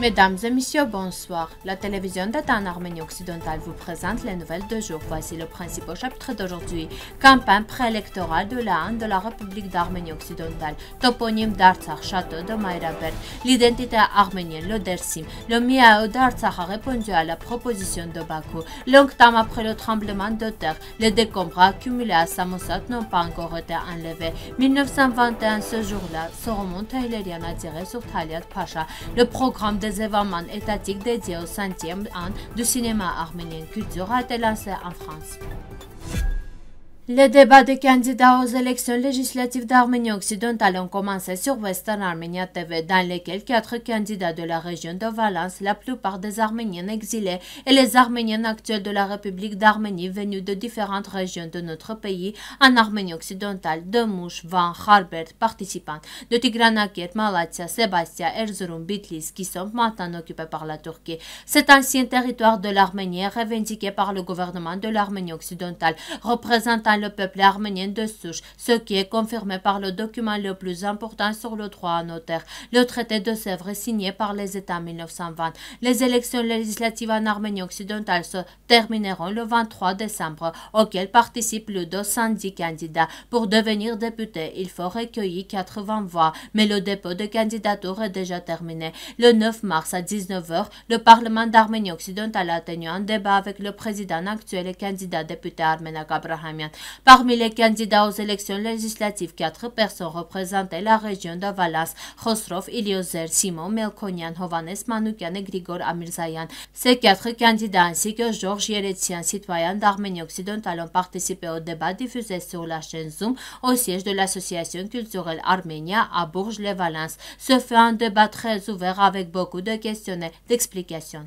Mesdames et messieurs, bonsoir. La télévision d'État en Arménie occidentale vous présente les nouvelles de jour. Voici le principal chapitre d'aujourd'hui. Campagne préélectorale de la de la République d'Arménie occidentale. Toponyme d'Artsakh, château de Mayrabert. L'identité arménienne, le Dersim. Le Miao d'Artsakh a répondu à la proposition de Bakou. Longtemps après le tremblement de terre, les décombres accumulés à Samosat n'ont pas encore été enlevés. 1921, ce jour-là, Soromon Taylerian a tiré sur Taliat Pasha. Le programme de événements étatiques dédiés au centième an du cinéma arménien culture ont été lancés en France. Les débats des candidats aux élections législatives d'Arménie occidentale ont commencé sur Western Armenia TV, dans lesquels quatre candidats de la région de Valence, la plupart des Arméniens exilés et les Arméniens actuels de la République d'Arménie venus de différentes régions de notre pays, en Arménie occidentale, de Mouche, Van, Harbert, participants de Tigranaket, Malatia, Sébastia, Erzurum, Bitlis, qui sont maintenant occupés par la Turquie. Cet ancien territoire de l'Arménie est revendiqué par le gouvernement de l'Arménie occidentale, représentant le peuple arménien de Souche, ce qui est confirmé par le document le plus important sur le droit à notaire, le traité de Sèvres signé par les États en 1920. Les élections législatives en Arménie occidentale se termineront le 23 décembre, auquel participent plus de 110 candidats. Pour devenir député, il faut recueillir 80 voix, mais le dépôt de candidature est déjà terminé. Le 9 mars à 19h, le Parlement d'Arménie occidentale a tenu un débat avec le président actuel et candidat député Armena Abrahamian. Parmi les candidats aux élections législatives, quatre personnes représentaient la région de Valence, Khosrov, Iliozer, Simon, Melkonian, Hovanes, Manoukian et Grigor Amirzayan. Ces quatre candidats ainsi que Georges Yeretsian, citoyen d'Arménie occidentale, ont participé au débat diffusé sur la chaîne Zoom au siège de l'association culturelle Arménia à Bourges-les-Valence. Ce fut un débat très ouvert avec beaucoup de questionnaires, d'explications.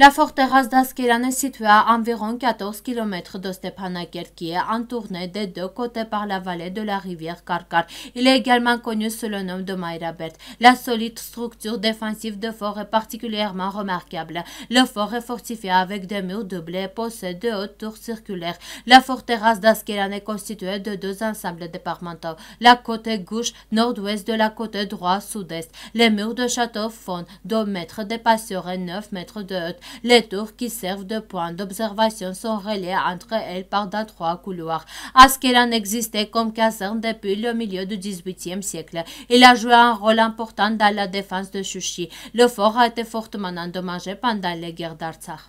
La forteresse est située à environ 14 km de Stepanakert, qui est entournée des deux côtés par la vallée de la rivière Karkar. Il est également connu sous le nom de Mayrabert. La solide structure défensive de fort est particulièrement remarquable. Le fort est fortifié avec des murs de et possède de hautes tours circulaires. La forteresse d'Askelan est constituée de deux ensembles départementaux, la côte gauche, nord-ouest de la côte droite, sud-est. Les murs de château font 2 mètres d'épaisseur et 9 mètres de haute. Les tours qui servent de point d'observation sont reliées entre elles par d'étroits couloirs. en existait comme caserne depuis le milieu du XVIIIe siècle. Il a joué un rôle important dans la défense de Chouchi. Le fort a été fortement endommagé pendant les guerres d'Artsakh.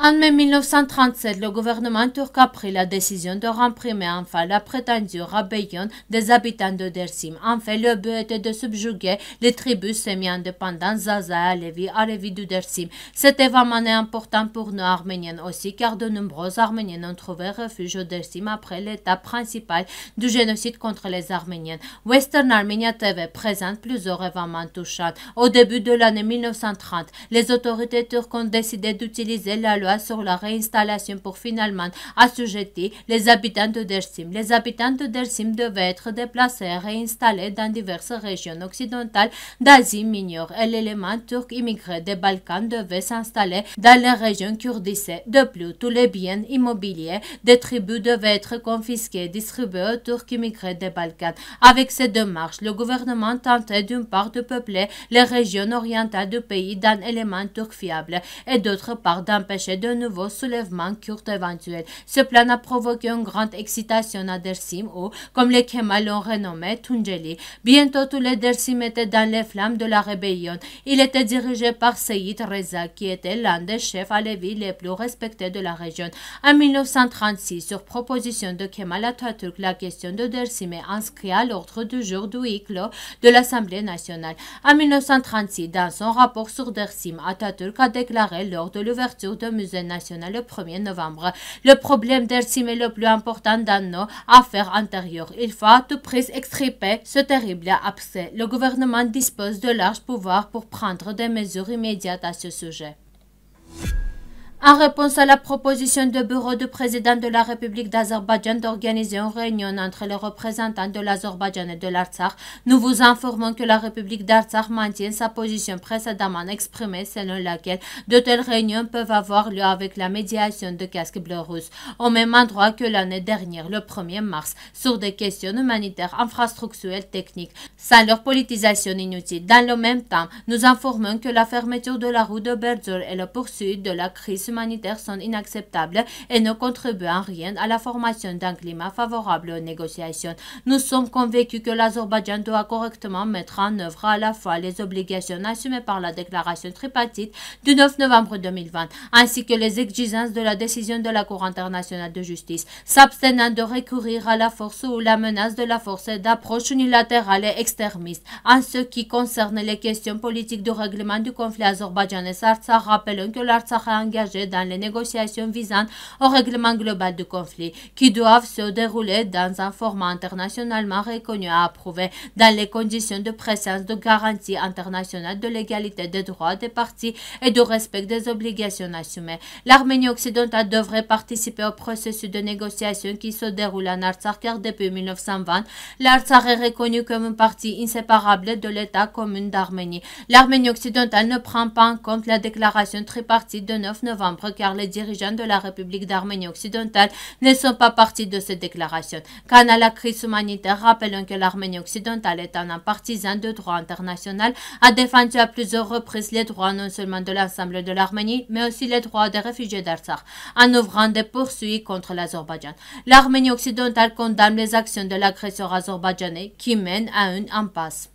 En mai 1937, le gouvernement turc a pris la décision de remprimer enfin la prétendue rébellion des habitants de Dersim. En fait, le but était de subjuguer les tribus semi-indépendantes Zaza, et Alevi, Alevi de Dersim. événement est important pour nous Arméniens aussi, car de nombreux Arméniens ont trouvé refuge au Dersim après l'étape principale du génocide contre les Arméniens. Western Armenia TV présente plusieurs événements touchants. Au début de l'année 1930, les autorités turques ont décidé d'utiliser la loi sur la réinstallation pour finalement assujettir les habitants de Dersim. Les habitants de Dersim devaient être déplacés et réinstallés dans diverses régions occidentales d'Asie mineure et l'élément turc immigré des Balkans devait s'installer dans les régions kurdissées. De plus, tous les biens immobiliers des tribus devaient être confisqués et distribués aux Turcs immigrés des Balkans. Avec ces démarches, le gouvernement tentait d'une part de peupler les régions orientales du pays d'un élément turc fiable et d'autre part d'empêcher de nouveau soulèvement kurde éventuel. Ce plan a provoqué une grande excitation à Dersim ou, comme les Kemal l'ont renommé, Tunjeli. Bientôt tous les Dersim étaient dans les flammes de la rébellion. Il était dirigé par Seyid Reza qui était l'un des chefs à ville les plus respectés de la région. En 1936, sur proposition de Kemal Atatürk, la question de Dersim est inscrite à l'ordre du jour du de l'Assemblée nationale. En 1936, dans son rapport sur Dersim, Atatürk a déclaré lors de l'ouverture de national le 1er novembre. Le problème d'Ersim est le plus important dans nos affaires antérieures. Il faut à tout prise extriper ce terrible abcès. Le gouvernement dispose de larges pouvoirs pour prendre des mesures immédiates à ce sujet. En réponse à la proposition du bureau du président de la République d'Azerbaïdjan d'organiser une réunion entre les représentants de l'Azerbaïdjan et de l'Artsakh, nous vous informons que la République d'Artsakh maintient sa position précédemment exprimée selon laquelle de telles réunions peuvent avoir lieu avec la médiation de casques bleus russes, au même endroit que l'année dernière, le 1er mars, sur des questions humanitaires, infrastructurelles, techniques, sans leur politisation inutile. Dans le même temps, nous informons que la fermeture de la route de Berzol et la poursuite de la crise humanitaires sont inacceptables et ne contribuent en rien à la formation d'un climat favorable aux négociations. Nous sommes convaincus que l'Azerbaïdjan doit correctement mettre en œuvre à la fois les obligations assumées par la déclaration tripartite du 9 novembre 2020, ainsi que les exigences de la décision de la Cour internationale de justice, s'abstenant de recourir à la force ou la menace de la force d'approche unilatérale et extrémiste. En ce qui concerne les questions politiques du règlement du conflit azerbaïdjanais, Artsakh, rappelons que l'Artsakh est engagé dans les négociations visant au règlement global du conflit, qui doivent se dérouler dans un format internationalement reconnu à approuver dans les conditions de présence de garantie internationale de l'égalité des droits des parties et du respect des obligations assumées. L'Arménie occidentale devrait participer au processus de négociation qui se déroule en Artsakh depuis 1920, l'Artsakh est reconnu comme une partie inséparable de l'État commun d'Arménie. L'Arménie occidentale ne prend pas en compte la déclaration tripartite de 9 novembre car les dirigeants de la République d'Arménie occidentale ne sont pas partis de cette déclaration. Quant à la crise humanitaire, rappelons que l'Arménie occidentale est un partisan de droit international, a défendu à plusieurs reprises les droits non seulement de l'ensemble de l'Arménie, mais aussi les droits des réfugiés d'Artsakh, en ouvrant des poursuites contre l'Azerbaïdjan. L'Arménie occidentale condamne les actions de l'agresseur azerbaïdjanais qui mène à une impasse.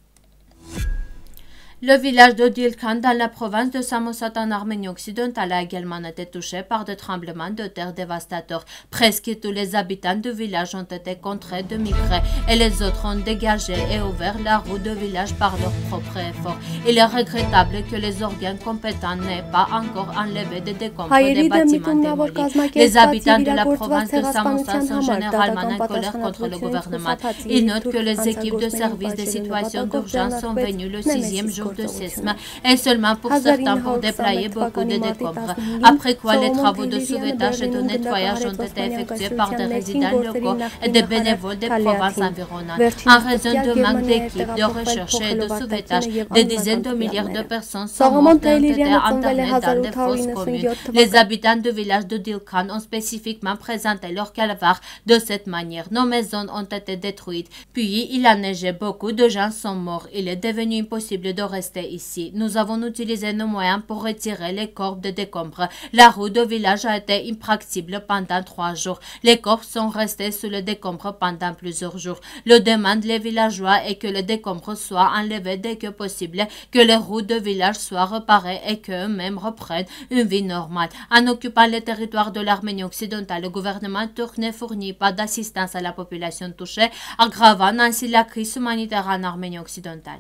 Le village de Dilkhan dans la province de Samosat en Arménie occidentale a également été touché par des tremblements de terre dévastateurs. Presque tous les habitants du village ont été contraints de migrer et les autres ont dégagé et ouvert la route du village par leur propre efforts. Il est regrettable que les organes compétents n'aient pas encore enlevé des décombres des bâtiments démolis. Les habitants de la province de Samosat sont généralement en colère contre le gouvernement. Ils notent que les équipes de service des situations d'urgence sont venues le sixième jour de séisme et seulement pour certains pour déployer beaucoup de décombres. Après quoi, les travaux de sauvetage et de nettoyage ont été effectués par des résidents locaux et des bénévoles des provinces environnantes. En raison du manque d'équipes, de recherche et de sauvetage, des dizaines de milliards de personnes sont mortes et ont été dans des fosses communes. Les habitants du village de Dilkhan ont spécifiquement présenté leur calvaire de cette manière. Nos maisons ont été détruites, puis il a neigé beaucoup de gens sont morts. Il est devenu impossible de rester nous avons utilisé nos moyens pour retirer les corps de décombres. La route de village a été impractible pendant trois jours. Les corps sont restés sous le décombre pendant plusieurs jours. Le demande les villageois est que le décombre soit enlevé dès que possible, que les routes de village soient réparées et qu'eux-mêmes reprennent une vie normale. En occupant les territoires de l'Arménie occidentale, le gouvernement turc ne fournit pas d'assistance à la population touchée, aggravant ainsi la crise humanitaire en Arménie occidentale.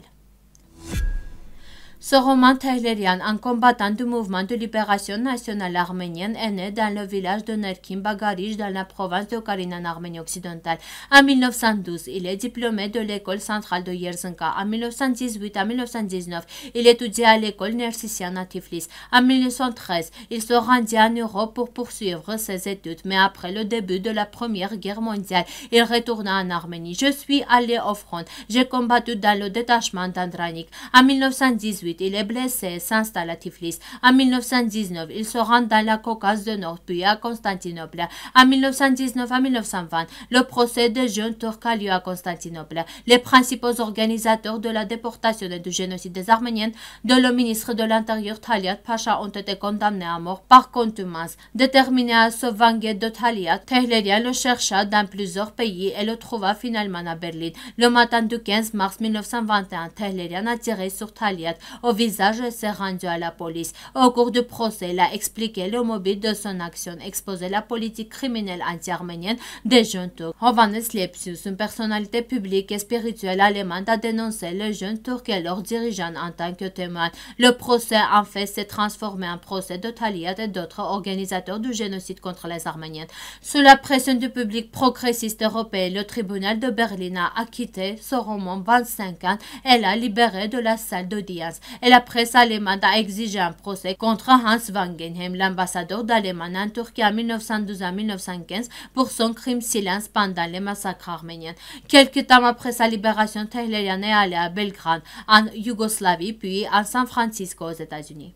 Ce roman Taylerian, un combattant du mouvement de libération nationale arménienne, est né dans le village de Nerkin Bagarij dans la province de Karine en Arménie occidentale. En 1912, il est diplômé de l'école centrale de Yerzinka En 1918 à 1919, il étudie à l'école Nersissian à Tiflis. En 1913, il se rendit en Europe pour poursuivre ses études, mais après le début de la Première Guerre mondiale, il retourna en Arménie. Je suis allé au front. J'ai combattu dans le détachement d'Andranik. En 1918, il est blessé et s'installe à Tiflis. En 1919, il se rend dans la Caucase de Nord, puis à Constantinople. En 1919 à 1920, le procès des jeunes turcs a lieu à Constantinople. Les principaux organisateurs de la déportation et du génocide des Arméniens de le ministre de l'Intérieur Taliat Pacha ont été condamnés à mort par contumance. Déterminé à se venger de Taliat, Tehlerian le chercha dans plusieurs pays et le trouva finalement à Berlin. Le matin du 15 mars 1921, Tehlerian a tiré sur Taliat au Visage s'est rendu à la police. Au cours du procès, elle a expliqué le mobile de son action, exposé la politique criminelle anti-arménienne des jeunes turcs. Hovannes Lepsius, une personnalité publique et spirituelle allemande, a dénoncé les jeunes turcs et leurs dirigeants en tant que témoins. Le procès, en fait, s'est transformé en procès de Taliad et d'autres organisateurs du génocide contre les Arméniens. Sous la pression du public progressiste européen, le tribunal de Berlin a acquitté Soromon, 25 ans, et l'a libéré de la salle d'audience. Elle la presse allemande a exigé un procès contre Hans Wangenheim, l'ambassadeur d'Allemagne en Turquie en 1912 à 1915 pour son crime silence pendant les massacres arméniens. Quelques temps après sa libération, Tehlerian est allé à Belgrade, en Yougoslavie, puis à San Francisco aux États-Unis.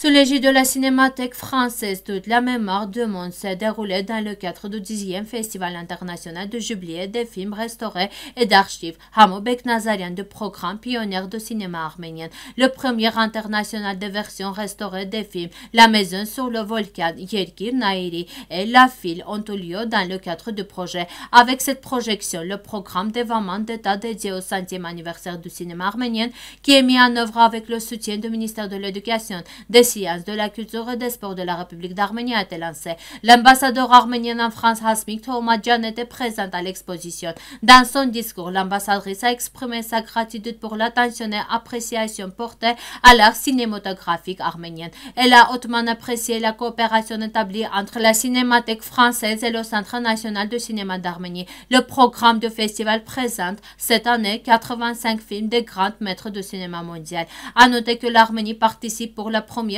Sous l'égide de la Cinémathèque française, toute la mémoire du monde s'est déroulée dans le cadre du 10e Festival international de jubilé des films restaurés et d'archives Hamobek Nazarian du programme pionnier de cinéma arménien, le premier international de versions restaurées des films La Maison sur le volcan Yerkir Nairi et La Fille ont eu lieu dans le cadre du projet. Avec cette projection, le programme d'événement d'État dédié au centième anniversaire du cinéma arménien qui est mis en œuvre avec le soutien du ministère de l'Éducation, des sciences, de la culture et des sports de la République d'Arménie a été lancée. L'ambassadeur arménien en France, Hasmik John, était présent à l'exposition. Dans son discours, l'ambassadrice a exprimé sa gratitude pour l'attention et appréciation portée à l'art cinématographique arménien. Elle a hautement apprécié la coopération établie entre la Cinémathèque française et le Centre national de cinéma d'Arménie. Le programme du festival présente cette année 85 films des grands maîtres du cinéma mondial. A noter que l'Arménie participe pour la première